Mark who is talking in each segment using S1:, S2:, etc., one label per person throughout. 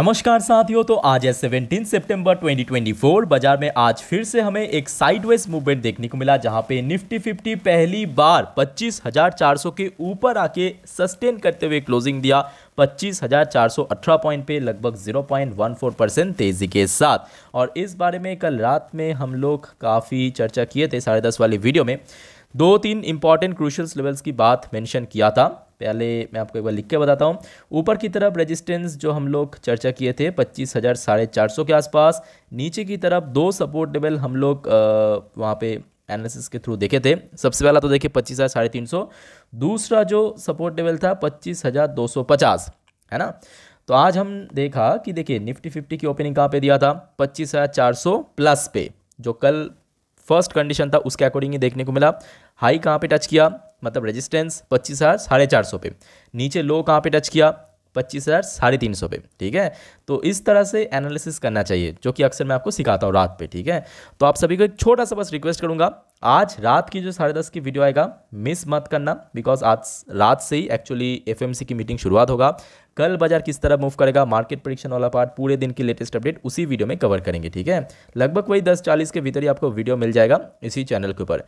S1: नमस्कार साथियों तो आज है 17 सितंबर 2024 बाजार में आज फिर से हमें एक साइडवेज मूवमेंट देखने को मिला जहां पे निफ्टी 50 पहली बार 25,400 के ऊपर आके सस्टेन करते हुए क्लोजिंग दिया 25,418 पॉइंट पे लगभग 0.14 परसेंट तेज़ी के साथ और इस बारे में कल रात में हम लोग काफ़ी चर्चा किए थे साढ़े दस वाले वीडियो में दो तीन इंपॉर्टेंट क्रूशल्स लेवल्स की बात मैंशन किया था पहले मैं आपको एक बार लिख के बताता हूँ ऊपर की तरफ रेजिस्टेंस जो हम लोग चर्चा किए थे पच्चीस हज़ार साढ़े चार सौ के आसपास नीचे की तरफ दो सपोर्ट लेवल हम लोग वहाँ पे एनालिसिस के थ्रू देखे थे सबसे पहला तो देखिए पच्चीस हज़ार साढ़े तीन सौ दूसरा जो सपोर्ट लेवल था पच्चीस हज़ार दो सौ पचास है ना तो आज हम देखा कि देखिए निफ्टी फिफ्टी की ओपनिंग कहाँ पे दिया था पच्चीस हज़ार चार सौ प्लस पे जो कल फर्स्ट कंडीशन था उसके अकॉर्डिंग ही देखने को मिला हाई कहाँ पे टच किया मतलब रेजिस्टेंस पच्चीस हज़ार साढ़े चार सौ पे नीचे लो कहाँ पे टच किया पच्चीस हज़ार साढ़े तीन सौ पे ठीक है तो इस तरह से एनालिसिस करना चाहिए जो कि अक्सर मैं आपको सिखाता हूँ रात पे ठीक है तो आप सभी को एक छोटा सा बस रिक्वेस्ट करूँगा आज रात की जो साढ़े दस की वीडियो आएगा मिस मत करना बिकॉज आज रात से ही एक्चुअली एफएमसी की मीटिंग शुरुआत होगा कल बाजार किस तरह मूव करेगा मार्केट परीक्षण वाला पार्ट पूरे दिन की लेटेस्ट अपडेट उसी वीडियो में कवर करेंगे ठीक है लगभग वही दस चालीस के भीतर ही आपको वीडियो मिल जाएगा इसी चैनल के ऊपर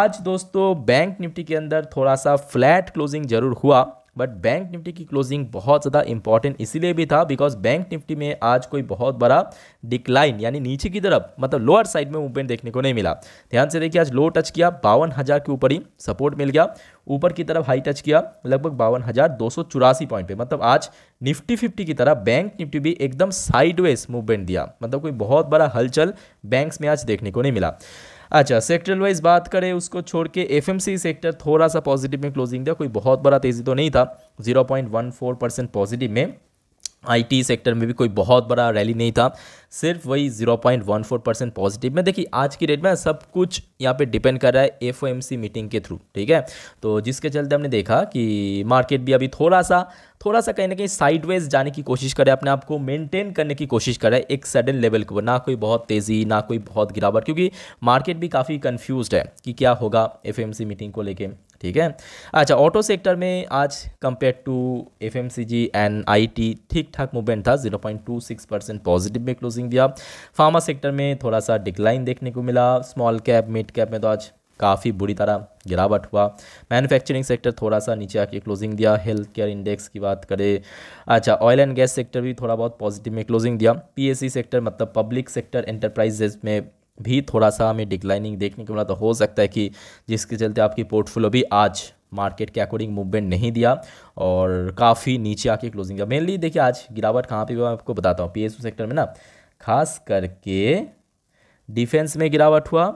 S1: आज दोस्तों बैंक निफ्टी के अंदर थोड़ा सा फ्लैट क्लोजिंग जरूर हुआ बट बैंक निफ्टी की क्लोजिंग बहुत ज़्यादा इंपॉर्टेंट इसीलिए भी था बिकॉज बैंक निफ्टी में आज कोई बहुत बड़ा डिक्लाइन यानी नीचे की तरफ मतलब लोअर साइड में मूवमेंट देखने को नहीं मिला ध्यान से देखिए आज लो टच किया बावन हज़ार के ऊपर ही सपोर्ट मिल गया ऊपर की तरफ हाई टच किया लगभग बावन हज़ार दो सौ चौरासी पॉइंट पे मतलब आज निफ्टी फिफ्टी की तरह बैंक निफ्टी भी एकदम साइडवेज मूवमेंट दिया मतलब कोई बहुत बड़ा हलचल बैंक्स में आज देखने को नहीं मिला अच्छा सेक्टर वाइज बात करें उसको छोड़ के एफ सेक्टर थोड़ा सा पॉजिटिव में क्लोजिंग दिया कोई बहुत बड़ा तेज़ी तो नहीं था जीरो परसेंट पॉजिटिव में आईटी सेक्टर में भी कोई बहुत बड़ा रैली नहीं था सिर्फ वही 0.14 परसेंट पॉजिटिव में देखिए आज की डेट में सब कुछ यहाँ पे डिपेंड कर रहा है एफ मीटिंग के थ्रू ठीक है तो जिसके चलते हमने देखा कि मार्केट भी अभी थोड़ा सा थोड़ा सा कहीं ना कहीं साइडवेज जाने की कोशिश करे अपने आप को मेंटेन करने की कोशिश करे एक सडन लेवल के ना कोई बहुत तेज़ी ना कोई बहुत गिरावट क्योंकि मार्केट भी काफ़ी कन्फ्यूज है कि क्या होगा एफ मीटिंग को लेकर ठीक है अच्छा ऑटो सेक्टर में आज compare to F M C G and I T ठीक ठाक मूवमेंट था zero point two six percent positive में क्लोजिंग दिया फार्मा सेक्टर में थोड़ा सा डिक्लाइन देखने को मिला स्मॉल कैप मिड कैप में तो आज काफ़ी बुरी तरह गिरावट हुआ मैन्युफैक्चरिंग सेक्टर थोड़ा सा नीचे आके क्लोजिंग दिया हेल्थ केयर इंडेक्स की बात करें अच्छा ऑयल एंड गैस सेक्टर भी थोड़ा बहुत पॉजिटिव में क्लोजिंग दिया पीएससी सेक्टर मतलब पब्लिक सेक्टर एंटरप्राइजेज में भी थोड़ा सा हमें डिक्लाइनिंग देखने को मिला तो हो सकता है कि जिसके चलते आपकी पोर्टफोलियो भी आज मार्केट के अकॉर्डिंग मूवमेंट नहीं दिया और काफ़ी नीचे आके क्लोजिंग दिया मेनली देखिए आज गिरावट कहाँ पर मैं आपको बताता हूँ पी सेक्टर में ना खास करके डिफेंस में गिरावट हुआ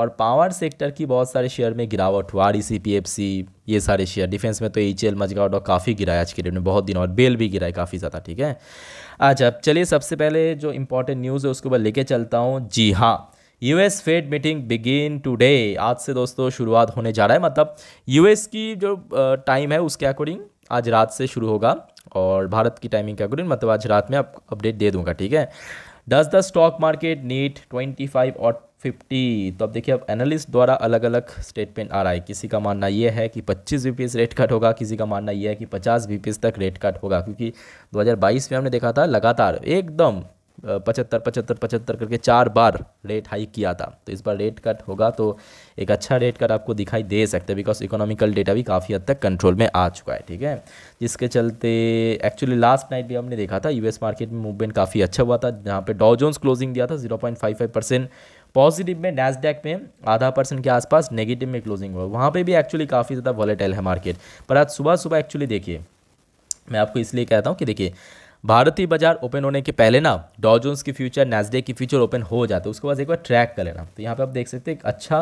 S1: और पावर सेक्टर की बहुत सारे शेयर में गिरावट हुआ आर पीएफसी e ये सारे शेयर डिफेंस में तो एच एल मजगावट और काफ़ी गिराया आज के डेट में बहुत दिन और बेल भी गिराए काफ़ी ज़्यादा ठीक है अच्छा चलिए सबसे पहले जो इम्पोर्टेंट न्यूज़ है उसके ऊपर लेके चलता हूँ जी हाँ US Fed meeting begin today आज से दोस्तों शुरुआत होने जा रहा है मतलब यूएस की जो टाइम है उसके अकॉर्डिंग आज रात से शुरू होगा और भारत की टाइमिंग के अकॉर्डिंग मतलब आज रात में आपको अपडेट दे दूंगा ठीक है डज द स्टॉक मार्केट नीट ट्वेंटी फाइव और फिफ्टी तो अब देखिए अब एनालिस्ट द्वारा अलग अलग स्टेटमेंट आ रहा है किसी का मानना यह है कि 25 बी रेट कट होगा किसी का मानना यह है कि 50 बी तक रेट कट होगा क्योंकि 2022 में हमने देखा था लगातार एकदम पचहत्तर पचहत्तर पचहत्तर करके चार बार रेट हाइक किया था तो इस बार रेट कट होगा तो एक अच्छा रेट कट आपको दिखाई दे सकता है बिकॉज इकोनॉमिकल डेटा भी काफ़ी हद तक कंट्रोल में आ चुका है ठीक है जिसके चलते एक्चुअली लास्ट नाइट भी हमने देखा था यूएस मार्केट में मूवमेंट काफ़ी अच्छा हुआ था जहाँ पर डॉ क्लोजिंग दिया था zero point five five percent positive में नैसडेक में आधा परसेंट के आसपास नेगेटिव में क्लोजिंग हुआ वहाँ पे भी एक्चुअली काफ़ी ज़्यादा वॉलेटाइल है मार्केट पर आज सुबह सुबह एक्चुअली देखिए मैं आपको इसलिए कहता हूँ कि देखिए भारतीय बाजार ओपन होने के पहले ना डॉजोन्स की फ्यूचर नेस्डे की फ्यूचर ओपन हो जाते उसके बाद एक बार ट्रैक कर लेना तो यहाँ पर आप देख सकते हैं एक अच्छा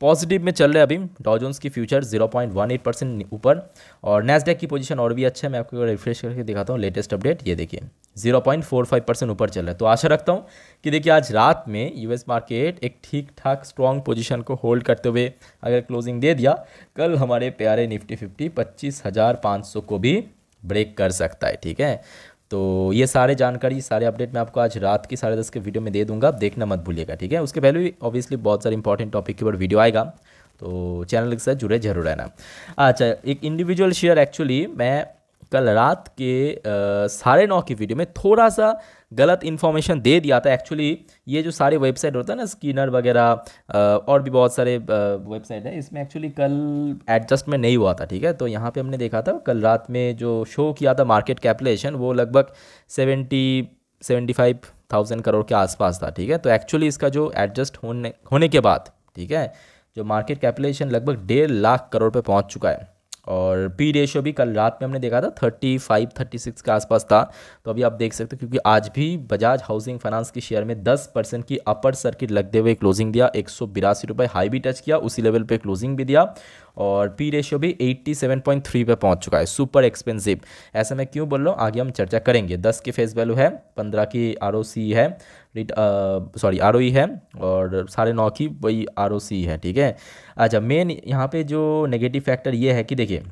S1: पॉजिटिव में चल रहे अभी डॉजोन्स की फ्यूचर 0.18 परसेंट ऊपर और नेस्डेक की पोजीशन और भी अच्छा है मैं आपको रिफ्रेश करके दिखाता हूँ लेटेस्ट अपडेट ये देखिए 0.45 परसेंट ऊपर चल रहा है तो आशा रखता हूँ कि देखिए आज रात में यूएस मार्केट एक ठीक ठाक स्ट्रॉन्ग पोजीशन को होल्ड करते हुए अगर क्लोजिंग दे दिया कल हमारे प्यारे निफ्टी फिफ्टी पच्चीस को भी ब्रेक कर सकता है ठीक है तो ये सारे जानकारी सारे अपडेट मैं आपको आज रात की साढ़े दस के वीडियो में दे दूंगा आप देखना मत भूलिएगा ठीक है उसके पहले भी ऑब्वियसली बहुत सारे इंपॉर्टेंट टॉपिक के ऊपर वीडियो आएगा तो चैनल के साथ जुड़े जरूर रहना अच्छा एक इंडिविजुअल शेयर एक्चुअली मैं कल रात के साढ़े नौ की वीडियो में थोड़ा सा गलत इन्फॉर्मेशन दे दिया था एक्चुअली ये जो सारे वेबसाइट होता है ना स्कीनर वगैरह और भी बहुत सारे वेबसाइट है इसमें एक्चुअली कल एडजस्टमेंट नहीं हुआ था ठीक है तो यहाँ पे हमने देखा था कल रात में जो शो किया था मार्केट कैपलेशन वो लगभग seventy seventy five thousand crore के आसपास था ठीक है तो एक्चुअली इसका जो एडजस्ट होने होने के बाद ठीक है जो मार्केट कैपुलेशन लगभग डेढ़ लाख करोड़ पर पहुँच चुका है और पी रेशियो भी कल रात में हमने देखा था थर्टी फाइव थर्टी सिक्स के आसपास था तो अभी आप देख सकते हो क्योंकि आज भी बजाज हाउसिंग फाइनेंस के शेयर में दस परसेंट की अपर सर्किट लगते हुए क्लोजिंग दिया एक सौ बिरासी रुपये हाई भी टच किया उसी लेवल पे क्लोजिंग भी दिया और पी रेशियो भी 87.3 पे पहुंच चुका है सुपर एक्सपेंसिव ऐसा मैं क्यों बोल रहा हूँ आगे हम चर्चा करेंगे दस की फेस वैल्यू है पंद्रह की आर है सॉरी आर uh, e है और साढ़े नौ की वही आर है ठीक है अच्छा मेन यहाँ पे जो नेगेटिव फैक्टर ये है कि देखिए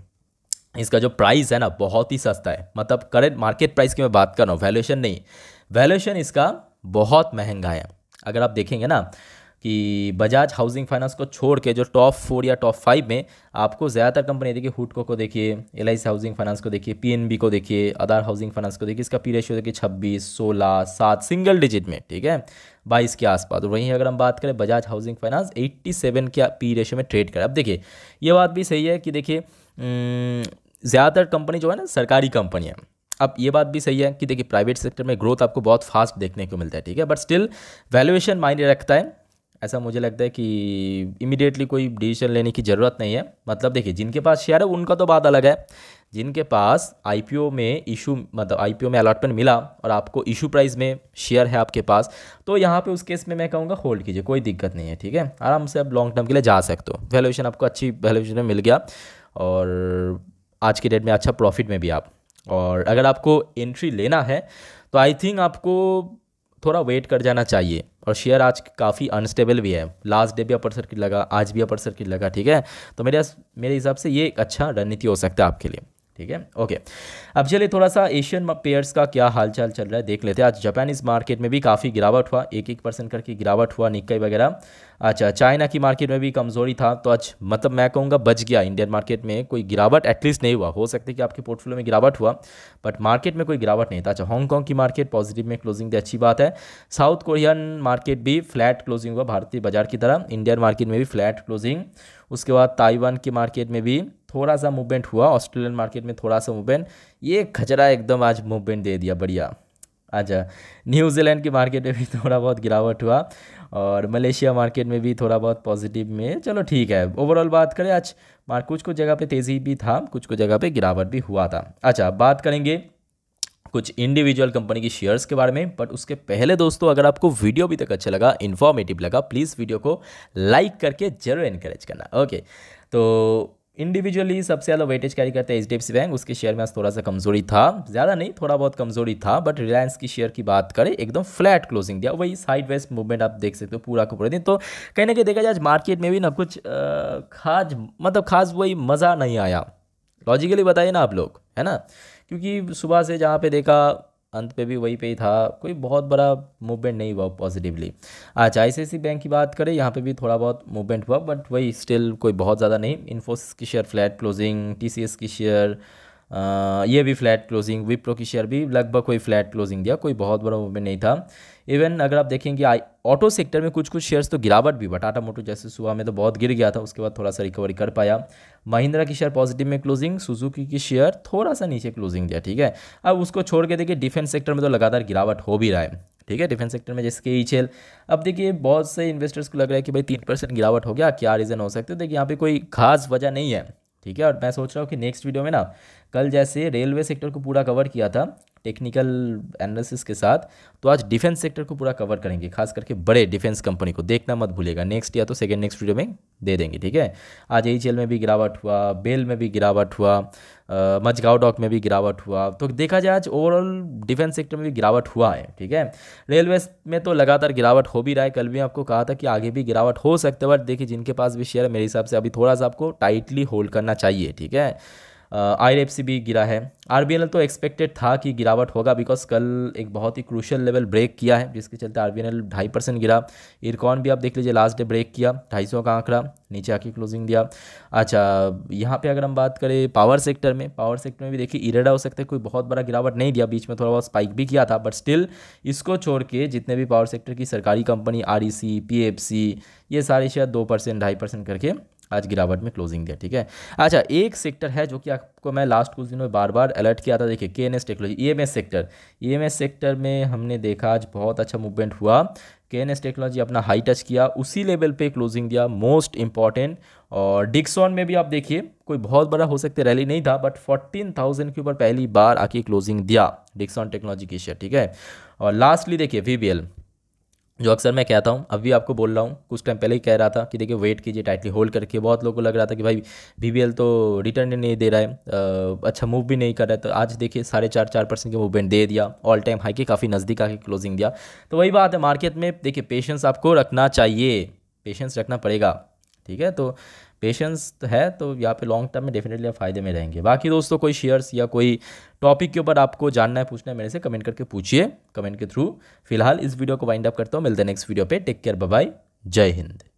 S1: इसका जो प्राइस है ना बहुत ही सस्ता है मतलब करेंट मार्केट प्राइस की मैं बात कर रहा हूँ वैल्यूशन नहीं वैल्यूशन इसका बहुत महंगा है अगर आप देखेंगे ना कि बजाज हाउसिंग फाइनेंस को छोड़ के जो टॉप फोर या टॉप फाइव में आपको ज़्यादातर कंपनी देखिए हुटको को देखिए एल हाउसिंग फाइनेंस को देखिए पीएनबी को देखिए अदार हाउसिंग फाइनेंस को देखिए इसका पी रेशियो देखिए छब्बीस सोलह सात सिंगल डिजिट में ठीक है बाईस के आसपास वहीं अगर हम बात करें बजाज हाउसिंग फाइनेंस सेवन के पी रेशो में ट्रेड करें अब देखिए ये बात भी सही है कि देखिए ज़्यादातर कंपनी जो है ना सरकारी कंपनी है अब ये बात भी सही है कि देखिए प्राइवेट सेक्टर में ग्रोथ आपको बहुत फास्ट देखने को मिलता है ठीक है बट स्टिल वैल्यूएशन मायने रखता है ऐसा मुझे लगता है कि इमिडिएटली कोई डिसीजन लेने की ज़रूरत नहीं है मतलब देखिए जिनके पास शेयर है उनका तो बात अलग है जिनके पास आईपीओ में इशू मतलब आईपीओ में अलॉटमेंट मिला और आपको इशू प्राइस में शेयर है आपके पास तो यहाँ पे उस केस में मैं कहूँगा होल्ड कीजिए कोई दिक्कत नहीं है ठीक है आराम से आप लॉन्ग टर्म के लिए जा सकते हो वैल्यूएशन आपको अच्छी वैल्यूएशन में मिल गया और आज की डेट में अच्छा प्रॉफिट में भी आप और अगर आपको एंट्री लेना है तो आई थिंक आपको थोड़ा वेट कर जाना चाहिए और शेयर आज काफ़ी अनस्टेबल भी है लास्ट डे भी अपर सर्किट लगा आज भी अपर सर्किट लगा ठीक है तो मेरे मेरे हिसाब से ये एक अच्छा रणनीति हो सकता है आपके लिए ठीक है ओके अब चलिए थोड़ा सा एशियन पेयर्स का क्या हालचाल चल रहा है देख लेते हैं आज जापानीज मार्केट में भी काफ़ी गिरावट हुआ एक एक परसेंट करके गिरावट हुआ निकाई वगैरह अच्छा चाइना की मार्केट में भी कमज़ोरी था तो आज मतलब मैं कहूँगा बच गया इंडियन मार्केट में कोई गिरावट एटलीस्ट नहीं हुआ हो सकता कि आपके पोर्टफोलियो में गिरावट हुआ बट मार्केट में कोई गिरावट नहीं था अच्छा हांगकॉन्ग की मार्केट पॉजिटिव में क्लोजिंग थी अच्छी बात है साउथ कोरियन मार्केट भी फ्लैट क्लोजिंग हुआ भारतीय बाजार की तरह इंडियन मार्केट में भी फ्लैट क्लोजिंग उसके बाद ताइवान की मार्केट में भी थोड़ा सा मूवमेंट हुआ ऑस्ट्रेलियन मार्केट में थोड़ा सा मूवमेंट ये खचरा एकदम आज मूवमेंट दे दिया बढ़िया अच्छा न्यूजीलैंड की मार्केट में भी थोड़ा बहुत गिरावट हुआ और मलेशिया मार्केट में भी थोड़ा बहुत पॉजिटिव में चलो ठीक है ओवरऑल बात करें आज मार कुछ कुछ जगह पे तेज़ी भी था कुछ कुछ जगह पे गिरावट भी हुआ था अच्छा बात करेंगे कुछ इंडिविजुअल कंपनी की शेयर्स के बारे में बट उसके पहले दोस्तों अगर आपको वीडियो अभी तक अच्छा लगा इन्फॉर्मेटिव लगा प्लीज़ वीडियो को लाइक करके जरूर इनक्रेज करना ओके तो इंडिविजुअली सबसे ज़्यादा वेटेज कैरी करते हैं एच बैंक उसके शेयर में आज थोड़ा सा कमजोरी था ज़्यादा नहीं थोड़ा बहुत कमजोरी था बट रिलायंस की शेयर की बात करें एकदम फ्लैट क्लोजिंग दिया वही साइड वेस्ट मूवमेंट आप देख सकते हो पूरा को पूरे दिन तो कहीं ना कहीं देखा जाए आज मार्केट में भी ना कुछ खास मतलब खास वही मज़ा नहीं आया लॉजिकली बताइए ना आप लोग है ना क्योंकि सुबह से जहाँ पे देखा अंत पे भी वही पे ही था कोई बहुत बड़ा मूवमेंट नहीं हुआ पॉजिटिवली आज आई बैंक की बात करें यहाँ पे भी थोड़ा बहुत मूवमेंट हुआ बट वही स्टिल कोई बहुत ज़्यादा नहीं इन्फोसिस की शेयर फ्लैट क्लोजिंग टीसीएस की शेयर ये भी फ्लैट क्लोजिंग विप्रो की शेयर भी लगभग कोई फ्लैट क्लोजिंग दिया कोई बहुत बड़ा मूवमेंट नहीं था इवन अगर आप देखेंगे आई ऑटो सेक्टर में कुछ कुछ शेयर्स तो गिरावट भी बटाटा टाटा मोटो जैसे सुबह में तो बहुत गिर गया था उसके बाद थोड़ा सा रिकवरी कर पाया महिंद्रा की शेयर पॉजिटिव में क्लोजिंग सुजुकी की शेयर थोड़ा सा नीचे क्लोजिंग दिया ठीक है अब उसको छोड़ के देखिए डिफेंस सेक्टर में तो लगातार गिरावट हो भी रहा है ठीक है डिफेंस सेक्टर में जैसे कि ई e अब देखिए बहुत से इन्वेस्टर्स को लग रहा है कि भाई तीन परसेंट गिरावट हो गया क्या रीज़न हो सकते देखिए यहाँ पे कोई खास वजह नहीं है ठीक है और मैं सोच रहा हूँ कि नेक्स्ट वीडियो में ना कल जैसे रेलवे सेक्टर को पूरा कवर किया था टेक्निकल एनालिसिस के साथ तो आज डिफेंस सेक्टर को पूरा कवर करेंगे खास करके बड़े डिफेंस कंपनी को देखना मत भूलेगा नेक्स्ट या तो सेकेंड नेक्स्ट वीडियो में दे देंगे ठीक है आज एच में भी गिरावट हुआ बेल में भी गिरावट हुआ मजगांव डॉक में भी गिरावट हुआ तो देखा जाए आज ओवरऑल डिफेंस सेक्टर में भी गिरावट हुआ है ठीक है रेलवे में तो लगातार गिरावट हो भी रहा है कल भी आपको कहा था कि आगे भी गिरावट हो सकता है बट देखिए जिनके पास भी शेयर मेरे हिसाब से अभी थोड़ा सा आपको टाइटली होल्ड करना चाहिए ठीक है आई भी गिरा है आर तो एक्सपेक्टेड था कि गिरावट होगा बिकॉज कल एक बहुत ही क्रूशल लेवल ब्रेक किया है जिसके चलते आर बी एल ढाई परसेंट गिरा इरकॉन भी आप देख लीजिए लास्ट डे ब्रेक किया ढाई सौ का आंकड़ा नीचे आके क्लोजिंग दिया अच्छा यहाँ पे अगर हम बात करें पावर सेक्टर में पावर सेक्टर में भी देखिए इरेडा हो सकता है कोई बहुत बड़ा गिरावट नहीं दिया बीच में थोड़ा बहुत स्पाइक भी किया था बट स्टिल इसको छोड़ के जितने भी पावर सेक्टर की सरकारी कंपनी आर ई ये सारे शेयर दो परसेंट ढाई परसेंट करके आज गिरावट में क्लोजिंग दिया ठीक है अच्छा एक सेक्टर है जो कि आपको मैं लास्ट कुछ दिनों में बार बार अलर्ट किया था देखिए K N S technology E sector E sector में हमने देखा आज बहुत अच्छा मूवमेंट हुआ के एन एस टेक्नोलॉजी अपना हाई टच किया उसी लेवल पे क्लोजिंग दिया मोस्ट इंपॉर्टेंट और डिक्सॉन में भी आप देखिए कोई बहुत बड़ा हो सकता रैली नहीं था बट फोर्टीन थाउजेंड के ऊपर पहली बार आके क्लोजिंग दिया डिक्सॉन टेक्नोलॉजी की शेयर ठीक है और लास्टली देखिए वी जो अक्सर मैं कहता हूँ अब भी आपको बोल रहा हूँ कुछ टाइम पहले ही कह रहा था कि देखिए वेट कीजिए टाइटली होल्ड करके बहुत लोगों को लग रहा था कि भाई बी तो रिटर्न ही नहीं दे रहा है आ, अच्छा मूव भी नहीं कर रहा है तो आज देखिए साढ़े चार चार परसेंट के मूवमेंट दे दिया ऑल टाइम हाई के काफ़ी नज़दीक आके क्लोजिंग दिया तो वही बात है मार्केट में देखिए पेशेंस आपको रखना चाहिए पेशेंस रखना पड़ेगा ठीक है तो पेशेंस तो है तो यहाँ पे लॉन्ग टर्म में डेफिनेटली आप फायदे में रहेंगे बाकी दोस्तों कोई शेयर्स या कोई टॉपिक के ऊपर आपको जानना है पूछना है मेरे से कमेंट करके पूछिए कमेंट के थ्रू फिलहाल इस वीडियो को वाइंड अप करता हूँ मिलते हैं नेक्स्ट वीडियो पे टेक केयर बाय जय हिंद